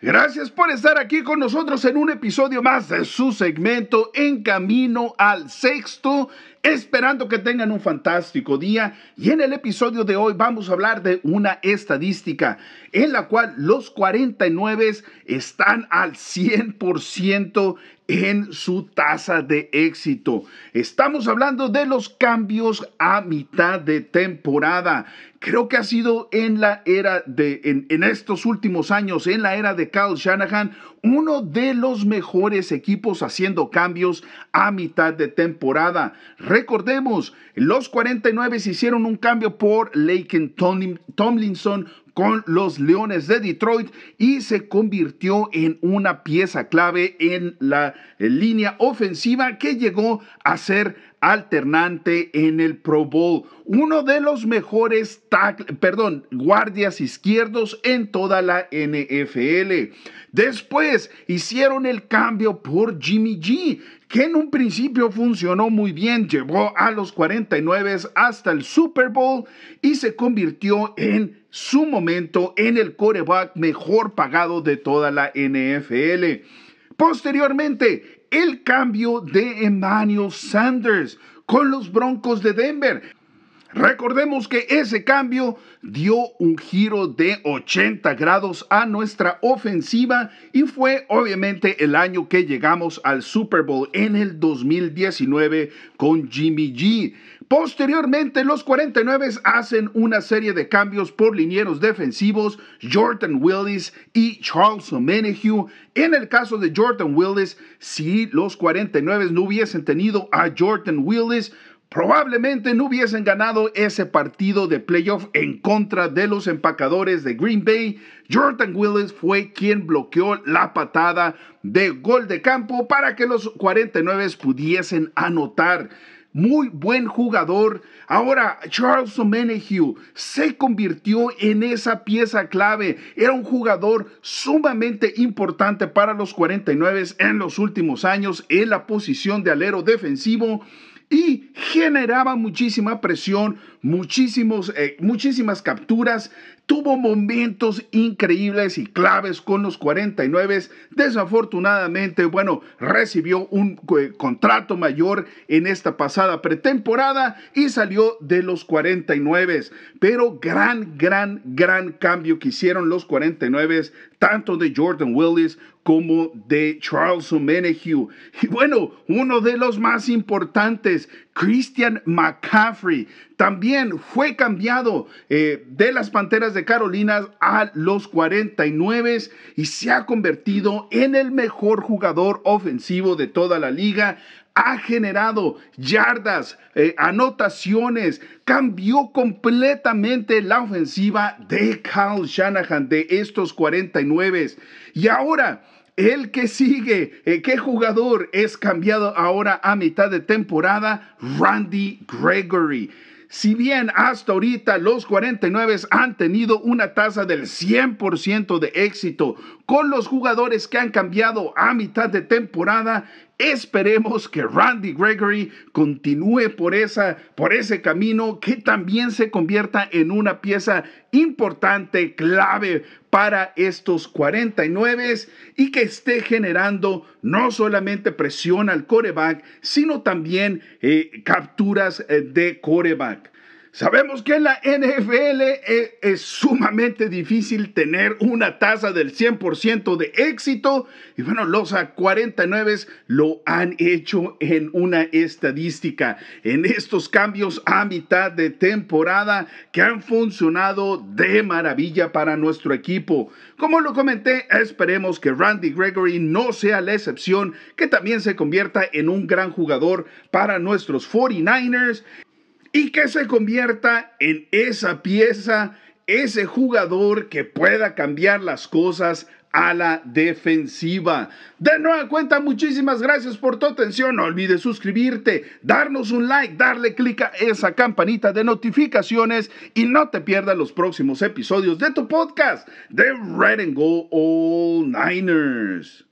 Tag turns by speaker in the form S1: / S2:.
S1: Gracias por estar aquí con nosotros en un episodio más de su segmento En Camino al Sexto, esperando que tengan un fantástico día. Y en el episodio de hoy vamos a hablar de una estadística en la cual los 49 están al 100% en su tasa de éxito. Estamos hablando de los cambios a mitad de temporada creo que ha sido en la era de, en, estos últimos años, en la era de Kyle Shanahan, uno de los mejores equipos haciendo cambios a mitad de temporada. Recordemos, los 49 hicieron un cambio por Laken Tomlinson con los Leones de Detroit y se convirtió en una pieza clave en la línea ofensiva que llegó a ser alternante en el Pro Bowl, uno de los mejores guardias izquierdos en toda la NFL. Después hicieron el cambio por Jimmy G, que en un principio funcionó muy bien, llevó a los 49 hasta el Super Bowl y se convirtió en su momento en el coreback mejor pagado de toda la NFL. Posteriormente, el cambio de Emmanuel Sanders con los Broncos de Denver. Recordemos que ese cambio dio un giro de 80 grados a nuestra ofensiva y fue obviamente el año que llegamos al Super Bowl en el 2019 con Jimmy G. Posteriormente, los 49 hacen una serie de cambios por linieros defensivos, Jordan Willis y Charles Menehue. En el caso de Jordan Willis, si los 49 no hubiesen tenido a Jordan Willis, probablemente no hubiesen ganado ese partido de playoff en contra de los empacadores de Green Bay. Jordan Willis fue quien bloqueó la patada de gol de campo para que los 49 pudiesen anotar. Muy buen jugador. Ahora, Charles O'Menehue se convirtió en esa pieza clave. Era un jugador sumamente importante para los 49 en los últimos años en la posición de alero defensivo y generaba muchísima presión, muchísimos, eh, muchísimas capturas. Tuvo momentos increíbles y claves con los 49. Desafortunadamente, bueno, recibió un eh, contrato mayor en esta pasada pretemporada y salió de los 49. Pero gran, gran, gran cambio que hicieron los 49, tanto de Jordan Willis como de Charles Menehue Y bueno, uno de los más importantes Christian McCaffrey. También fue cambiado eh, de las Panteras de Carolina a los 49 y se ha convertido en el mejor jugador ofensivo de toda la liga ha generado yardas, eh, anotaciones, cambió completamente la ofensiva de Kyle Shanahan de estos 49. Y ahora el que sigue, eh, ¿qué jugador es cambiado ahora a mitad de temporada? Randy Gregory. Si bien hasta ahorita los 49 han tenido una tasa del 100% de éxito con los jugadores que han cambiado a mitad de temporada, Esperemos que Randy Gregory continúe por, esa, por ese camino, que también se convierta en una pieza importante, clave para estos 49 y que esté generando no solamente presión al coreback, sino también eh, capturas eh, de coreback. Sabemos que en la NFL e, es, sumamente difícil tener una tasa del 100% de éxito y bueno, los 49 lo han hecho en una estadística. En estos cambios a mitad de temporada que han funcionado de maravilla para nuestro equipo. Como lo comenté, esperemos que Randy Gregory no sea la excepción, que también se convierta en un gran jugador para nuestros 49ers y que se convierta en esa pieza, ese jugador que pueda cambiar las cosas a la defensiva. De nueva cuenta, muchísimas gracias por tu atención. No olvides suscribirte, darnos un like, darle clic a esa campanita de notificaciones y no te pierdas los próximos episodios de tu podcast de Red and Go All Niners.